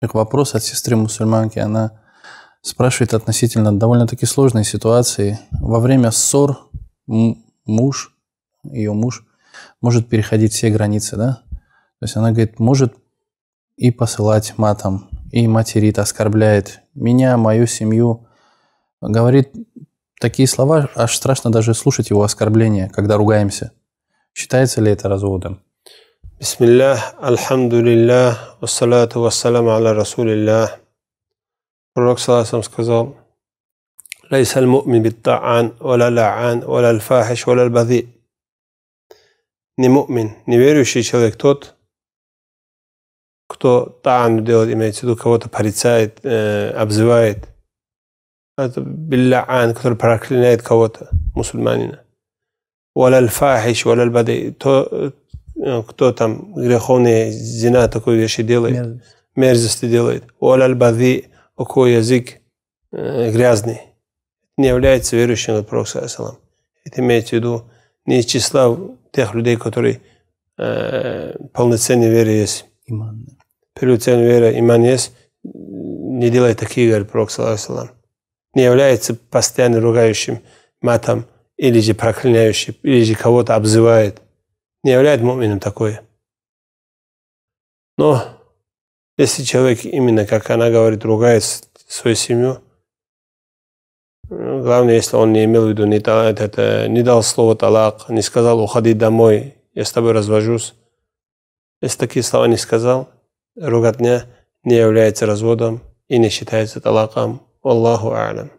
Как вопрос от сестры мусульманки, она спрашивает относительно довольно-таки сложной ситуации. Во время ссор муж, ее муж, может переходить все границы, да? То есть она говорит, может и посылать матом, и материт, оскорбляет меня, мою семью. Говорит такие слова, аж страшно даже слушать его оскорбления, когда ругаемся. Считается ли это разводом? بسم الله الحمد لله والصلاة والسلام على رسول الله الرسول صلى الله عليه وسلم ليس المؤمن بالطعان ولا اللعان ولا الفاحش ولا البذيء ني مؤمن ني верующий человек тот кто طعن делает имеется в виду кого-то порицает э, باللعان كتو проклинает кого مسلمانين ولا الفاحش ولا البذيء то, Э, кто там греховные зина такой вещи делает, мерзости, мерзости делает. Уаляль бади, у кого язык э, грязный, не является верующим от Пророка Это имеется в виду не из числа тех людей, которые э, полноценной веры есть. Иман. Полноценная вера, иман есть, не делает такие, говорит Пророк Салам. Не является постоянно ругающим матом, или же проклинающий, или же кого-то обзывает – не являет мумином такой, Но если человек именно, как она говорит, ругает свою семью, главное, если он не имел в виду, не, дал, это, не дал слово талак, не сказал «уходи домой, я с тобой развожусь», если такие слова не сказал, ругатня не является разводом и не считается талаком. Аллаху алям.